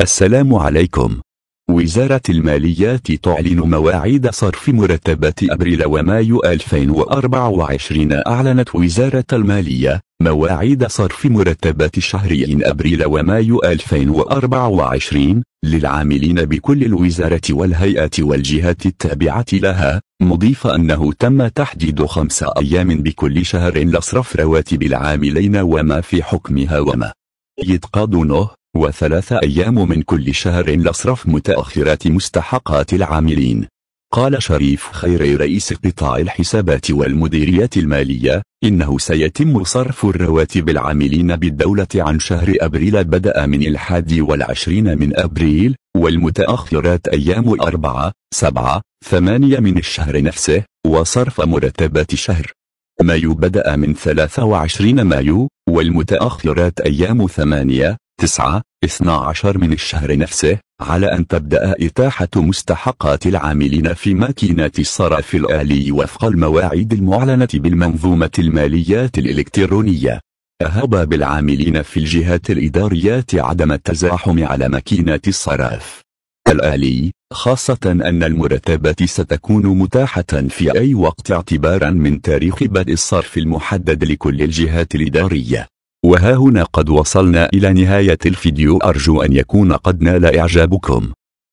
السلام عليكم وزارة المالية تعلن مواعيد صرف مرتبات أبريل ومايو 2024 أعلنت وزارة المالية مواعيد صرف مرتبات شهرين أبريل ومايو 2024 للعاملين بكل الوزارة والهيئة والجهات التابعة لها مضيف أنه تم تحديد خمس أيام بكل شهر لصرف رواتب العاملين وما في حكمها وما يتقاضونه وثلاث أيام من كل شهر لصرف متأخرات مستحقات العاملين قال شريف خير رئيس قطاع الحسابات والمديريات المالية إنه سيتم صرف الرواتب العاملين بالدولة عن شهر أبريل بدأ من الحادي والعشرين من أبريل والمتأخرات أيام أربعة سبعة ثمانية من الشهر نفسه وصرف مرتبات شهر مايو بدأ من 23 مايو والمتأخرات أيام 8 9 12 من الشهر نفسه على أن تبدأ إتاحة مستحقات العاملين في ماكينات الصرف الآلي وفق المواعيد المعلنة بالمنظومة الماليات الإلكترونية أهب بالعاملين في الجهات الإدارية عدم التزاحم على ماكينات الصرف كالآلي خاصة أن المرتبات ستكون متاحة في أي وقت اعتبارا من تاريخ بدء الصرف المحدد لكل الجهات الإدارية وها هنا قد وصلنا إلى نهاية الفيديو أرجو أن يكون قد نال إعجابكم